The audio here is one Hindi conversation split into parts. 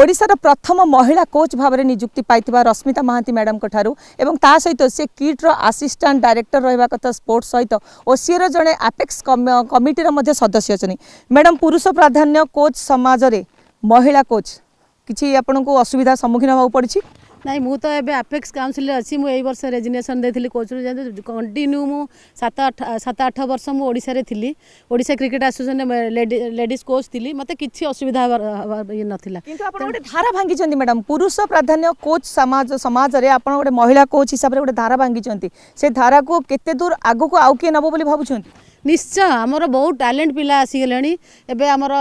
ଓଡ଼ିଶାର ପ୍ରଥମ ମହିଳା କୋଚ୍ ଭାବରେ ନିଯୁକ୍ତି ପାଇଥିବା ରଶ୍ମିତା ମହାନ୍ତି ମ୍ୟାଡ଼ାମ୍ଙ୍କ ଠାରୁ ଏବଂ ତା ସହିତ ସେ କିଟ୍ର ଆସିଷ୍ଟାଣ୍ଟ ଡାଇରେକ୍ଟର ରହିବା କଥା ସ୍ପୋର୍ଟସ୍ ସହିତ ଓ ସିଏର ଜଣେ ଆପେକ୍ସ କମିଟିର ମଧ୍ୟ ସଦସ୍ୟ ଅଛନ୍ତି ମ୍ୟାଡ଼ାମ୍ ପୁରୁଷ ପ୍ରାଧାନ୍ୟ କୋଚ୍ ସମାଜରେ ମହିଳା କୋଚ୍ କିଛି ଆପଣଙ୍କୁ ଅସୁବିଧା ସମ୍ମୁଖୀନ ହେବାକୁ ପଡ଼ିଛି ନାଇଁ ମୁଁ ତ ଏବେ ଆପେକ୍ସ କାଉନସିଲରେ ଅଛି ମୁଁ ଏଇ ବର୍ଷ ରେଜିନେସନ୍ ଦେଇଥିଲି କୋଚରୁ କଣ୍ଟିନ୍ୟୁ ମୁଁ ସାତ ଆଠ ସାତ ଆଠ ବର୍ଷ ମୁଁ ଓଡ଼ିଶାରେ ଥିଲି ଓଡ଼ିଶା କ୍ରିକେଟ୍ ଆସୋସିଏସନରେ ଲେଡ଼ିଜ୍ କୋଚ୍ ଥିଲି ମୋତେ କିଛି ଅସୁବିଧା ଇଏ ନଥିଲା କିନ୍ତୁ ଆପଣ ଗୋଟେ ଧାରା ଭାଙ୍ଗିଛନ୍ତି ମ୍ୟାଡ଼ାମ୍ ପୁରୁଷ ପ୍ରାଧାନ୍ୟ କୋଚ୍ ସମାଜ ସମାଜରେ ଆପଣ ଗୋଟେ ମହିଳା କୋଚ୍ ହିସାବରେ ଗୋଟେ ଧାରା ଭାଙ୍ଗିଛନ୍ତି ସେ ଧାରାକୁ କେତେ ଦୂର ଆଗକୁ ଆଉ କିଏ ନେବ ବୋଲି ଭାବୁଛନ୍ତି निश्चय आमर बहुत टैलेंट पिला आसीगले एमर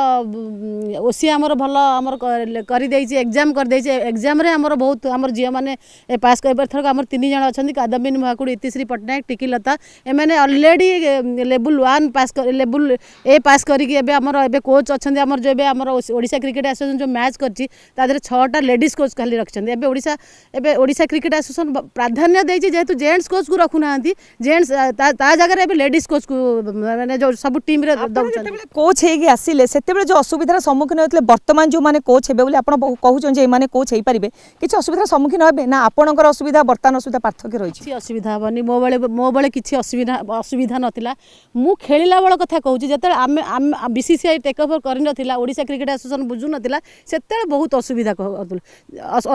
ओ सी आम भल आम करदे एक्जाम करदे एक्जाम बहुत आम झील मैंने पास करके आम तीन जन अच्छा कादम्बिन महाकुड़ इतिश्री पट्टनायक टिकी Lata M already level one pass level A pass करके कोच अच्छा जो एम ओडा क्रिकेट आसोसीएस जो मैच करती छटा लेडीज कोच खाली रखें एडा क्रिकेट आसोसीएस प्राधान्य देखिए जेहतु जेन्ट्स कोच को रखुना जेन्ट्स जगह लेडीज कोच को ମାନେ ଯେଉଁ ସବୁ ଟିମ୍ରେ ଦେଉଛନ୍ତି କୋଚ୍ ହେଇକି ଆସିଲେ ସେତେବେଳେ ଯେଉଁ ଅସୁବିଧାର ସମ୍ମୁଖୀନ ହେଉଥିଲେ ବର୍ତ୍ତମାନ ଯେଉଁମାନେ କୋଚ୍ ହେବେ ବୋଲି ଆପଣ କହୁଛନ୍ତି ଯେ ଏମାନେ କୋଚ୍ ହେଇପାରିବେ କିଛି ଅସୁବିଧାର ସମ୍ମୁଖୀନ ହେବେ ନା ଆପଣଙ୍କର ଅସୁବିଧା ବର୍ତ୍ତମାନ ଅସୁବିଧା ପାର୍ଥକ୍ୟ ରହିଛି କିଛି ଅସୁବିଧା ହେବନି ମୋ ବେଳେ ମୋ ବେଳେ କିଛି ଅସୁବିଧା ଅସୁବିଧା ନଥିଲା ମୁଁ ଖେଳିଲା ବେଳ କଥା କହୁଛି ଯେତେବେଳେ ଆମେ B C C I take over କରିନଥିଲା ଓଡ଼ିଶା କ୍ରିକେଟ୍ ଆସୋସିଏସନ୍ ବୁଝୁନଥିଲା ସେତେବେଳେ ବହୁତ ଅସୁବିଧା ହେଉଥିଲୁ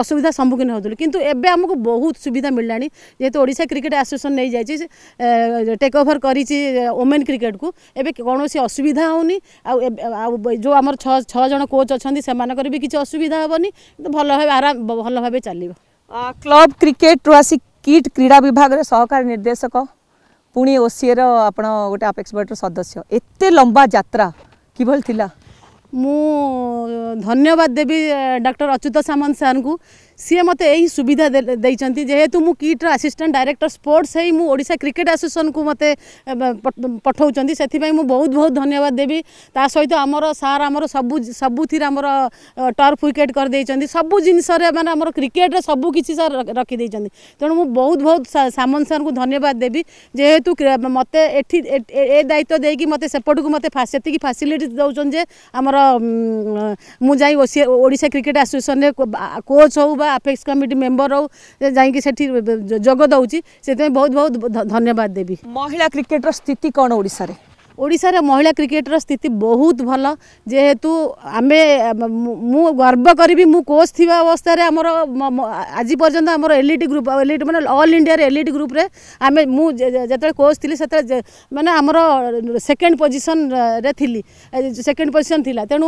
ଅସୁବିଧା ସମ୍ମୁଖୀନ ହେଉଥିଲୁ କିନ୍ତୁ ଏବେ ଆମକୁ ବହୁତ ସୁବିଧା ମିଳିଲାଣି ଯେହେତୁ ଓଡ଼ିଶା କ୍ରିକେଟ୍ ଆସୋସିଏସନ୍ ନେଇଯାଇଛି ଟେକ୍ ଓଭର୍ କରିଛି ଓମେନ୍ क्रिकेट क्रिकेटको ए किसिम असुविधा हौ नि जो छज कोच से अनि समा असुविधा तो हेन भाइ आराम भनौलो चाहिँ क्लब क्रिकेट रु आसि किट क्रीड़ा विभाग र सहकारी निर्देशक पुणी पिओिएर आपना गएपर् सदस्य एक्ति लम्बा जात्रा कि मु धन्यवाद दे डाक्टर अच्युत सामन्त को सी मत यही सुविधा देते जेहेतु मु किट्र आसीस्टाट डायरेक्टर स्पोर्ट्स है मुशा क्रिकेट आसोसीएसन को मत पठाऊँ से मुझ बहुत बहुत धन्यवाद देवी ता सहित आमर सार आमर सबू सबू आमर टर्फ विकेट करदे सबू जिनस मैंने क्रिकेट सबू कि सार रखीदे तेणु मु बहुत बहुत सामन सार को धन्यवाद देवी जेहेतु मत ए दायित्व दे कि मत सेपट को मत से फैसिलिट दौन आमर मुझे ओडा क्रिकेट आसोसीएसन कोच हूँ আফেক্স কমিটি মেম্বর হোক ଯାଇକି ସେଠି ଯୋଗ ଦେଉଛି ସେଥିପାଇଁ ବହୁତ ବହୁତ ଧନ୍ୟବାଦ ଦେବି ମହିଳା କ୍ରିକେଟର ସ୍ଥିତି କ'ଣ ଓଡ଼ିଶାରେ ଓଡ଼ିଶାର ମହିଳା କ୍ରିକେଟର ସ୍ଥିତି ବହୁତ ଭଲ ଯେହେତୁ ଆମେ ମୁଁ ଗର୍ବ କରିବି ମୁଁ କୋଚ୍ ଥିବା ଅବସ୍ଥାରେ ଆମର ଆଜି ପର୍ଯ୍ୟନ୍ତ ଆମର ଏଲିଟ୍ ଗ୍ରୁପ୍ ଏଲିଟ୍ ମାନେ ଅଲ୍ ଇଣ୍ଡିଆରେ ଏଲିଟ୍ ଗ୍ରୁପ୍ରେ ଆମେ ମୁଁ ଯେତେବେଳେ କୋଚ୍ ଥିଲି ସେତେବେଳେ ମାନେ ଆମର ସେକେଣ୍ଡ ପୋଜିସନ୍ରେ ଥିଲି ସେକେଣ୍ଡ ପୋଜିସନ୍ ଥିଲା ତେଣୁ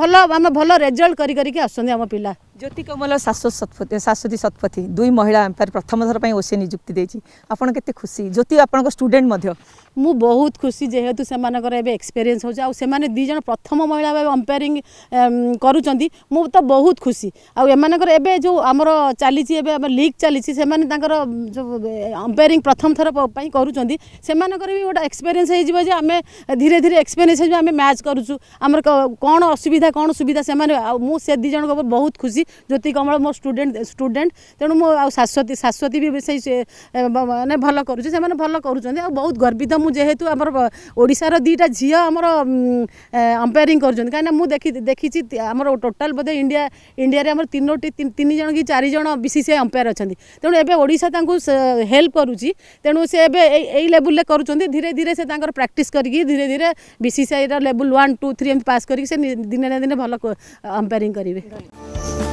ଭଲ ଆମେ ଭଲ ରେଜଲ୍ଟ କରି କରିକି ଆସୁଛନ୍ତି ଆମ ପିଲା ଜ୍ୟୋତି କମଲ ଶାଶ୍ୱତ ଶତପଥୀ ଶାଶ୍ୱତୀ ଶତପଥୀ ଦୁଇ ମହିଳା ଅମ୍ପାୟାର ପ୍ରଥମ ଥର ପାଇଁ ଓସିଏ ନିଯୁକ୍ତି ଦେଇଛି ଆପଣ କେତେ ଖୁସି ଜ୍ୟୋତି ଆପଣଙ୍କ ଷ୍ଟୁଡେଣ୍ଟ ମଧ୍ୟ ମୁଁ ବହୁତ ଖୁସି ଯେହେତୁ যেহেতু সেমানকর এবে এক্সপিরিয়েন্স হচ্ছে আউমানে দুইজন প্রথম মহিলা ভাবে অম্পায়ারিং করুচার মু তো বহুত খুশি আমানকর এবে যে আমার চালিছি এবে লিগ চালিছি সেমানে তাঁর অম্পায়ারিং প্রথম থর করুচার সেমানকর বি গোটা এক্সপিরিয়েন্স হয়ে যাব যে আমি ধীরে ধীরে এক্সপিরিয়েন্স হয়ে আমি ম্যাচ করুছু আমার কোণ অসুবিধা কোণ সুবিধা সেমানে মু সে দুইজন বহুত খুশি জ্যোতি কমল মো স্টুডেন্ট স্টুডেন্ট তেমন মু শাশ্বতী শাশ্বতী বি সেই মানে ভাল করুছি সে ভাল করুছেন বহুত গর্বিত মু যেহেতু আমার ଓଡ଼ିଶାର ଦୁଇଟା ଝିଅ ଆମର ଅମ୍ପାୟରିଂ କରୁଛନ୍ତି କାହିଁକିନା ମୁଁ ଦେଖି ଦେଖିଛି ଆମର ଟୋଟାଲ୍ ବୋଧେ ଇଣ୍ଡିଆ ଇଣ୍ଡିଆରେ ଆମର ତିନୋଟି ତିନି ଜଣ କି ଚାରି ଜଣ B C C I umpire ଅଛନ୍ତି ତେଣୁ ଏବେ ଓଡ଼ିଶା ତାଙ୍କୁ ହେଲ୍ପ କରୁଛି ତେଣୁ ସେ ଏବେ ଏଇ ଲେବୁଲ୍ରେ କରୁଛନ୍ତି ଧୀରେ ଧୀରେ ସେ ତାଙ୍କର ପ୍ରାକ୍ଟିସ୍ କରିକି ଧୀରେ ଧୀରେ ବି ସି ସି ଆଇର ଲେବୁଲ୍ ୱାନ୍ ଟୁ ଥ୍ରୀ ଏମିତି ପାସ୍ କରିକି ସେ ଦିନେ ନା ଦିନେ ଭଲ ଅମ୍ପାୟାରିଂ କରିବେ